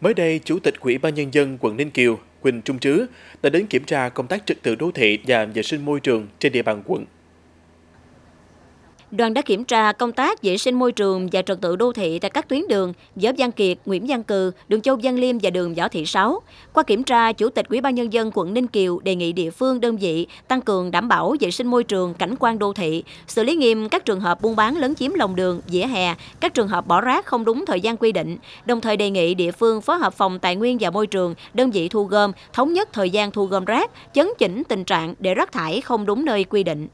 Mới đây, Chủ tịch Ủy ban Nhân dân quận Ninh Kiều Quỳnh Trung Trứ đã đến kiểm tra công tác trật tự đô thị và vệ sinh môi trường trên địa bàn quận. Đoàn đã kiểm tra công tác vệ sinh môi trường và trật tự đô thị tại các tuyến đường Võ Văn Kiệt, Nguyễn Văn Cừ, đường Châu Văn Liêm và đường Võ Thị Sáu. Qua kiểm tra, Chủ tịch Ủy ban nhân dân quận Ninh Kiều đề nghị địa phương đơn vị tăng cường đảm bảo vệ sinh môi trường, cảnh quan đô thị, xử lý nghiêm các trường hợp buôn bán lấn chiếm lòng đường, vỉa hè, các trường hợp bỏ rác không đúng thời gian quy định. Đồng thời đề nghị địa phương phối hợp phòng tài nguyên và môi trường, đơn vị thu gom thống nhất thời gian thu gom rác, chấn chỉnh tình trạng để rác thải không đúng nơi quy định.